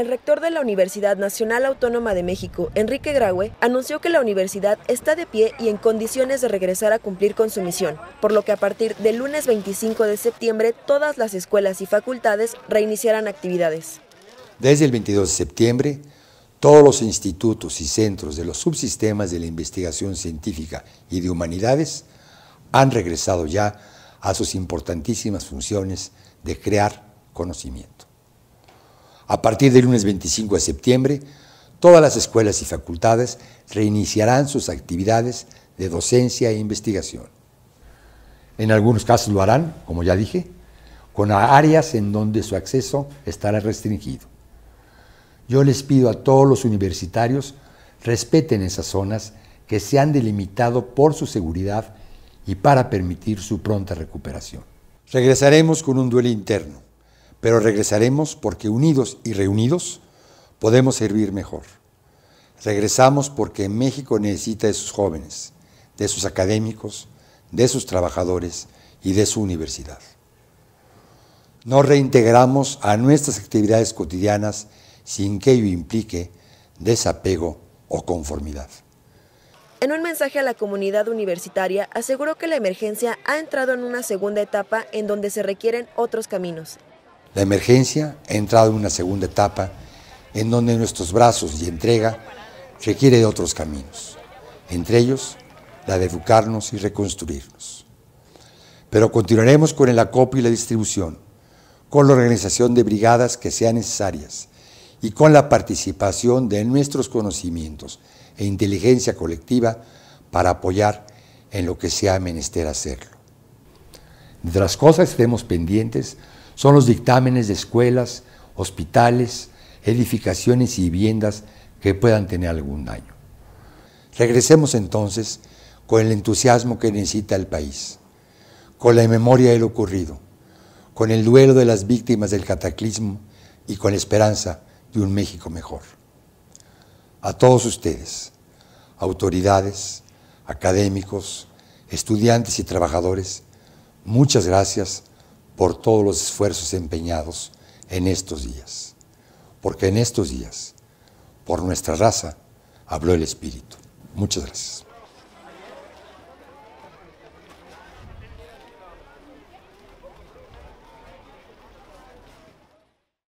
el rector de la Universidad Nacional Autónoma de México, Enrique Graue, anunció que la universidad está de pie y en condiciones de regresar a cumplir con su misión, por lo que a partir del lunes 25 de septiembre todas las escuelas y facultades reiniciarán actividades. Desde el 22 de septiembre, todos los institutos y centros de los subsistemas de la investigación científica y de humanidades han regresado ya a sus importantísimas funciones de crear conocimiento. A partir del lunes 25 de septiembre, todas las escuelas y facultades reiniciarán sus actividades de docencia e investigación. En algunos casos lo harán, como ya dije, con áreas en donde su acceso estará restringido. Yo les pido a todos los universitarios respeten esas zonas que se han delimitado por su seguridad y para permitir su pronta recuperación. Regresaremos con un duelo interno pero regresaremos porque unidos y reunidos podemos servir mejor. Regresamos porque México necesita de sus jóvenes, de sus académicos, de sus trabajadores y de su universidad. No reintegramos a nuestras actividades cotidianas sin que ello implique desapego o conformidad. En un mensaje a la comunidad universitaria, aseguró que la emergencia ha entrado en una segunda etapa en donde se requieren otros caminos, la emergencia ha entrado en una segunda etapa en donde nuestros brazos y entrega requiere de otros caminos, entre ellos la de educarnos y reconstruirnos. Pero continuaremos con el acopio y la distribución, con la organización de brigadas que sean necesarias y con la participación de nuestros conocimientos e inteligencia colectiva para apoyar en lo que sea menester hacerlo. De las cosas estemos pendientes son los dictámenes de escuelas, hospitales, edificaciones y viviendas que puedan tener algún daño. Regresemos entonces con el entusiasmo que necesita el país, con la memoria de lo ocurrido, con el duelo de las víctimas del cataclismo y con la esperanza de un México mejor. A todos ustedes, autoridades, académicos, estudiantes y trabajadores, muchas gracias por todos los esfuerzos empeñados en estos días, porque en estos días, por nuestra raza, habló el Espíritu. Muchas gracias.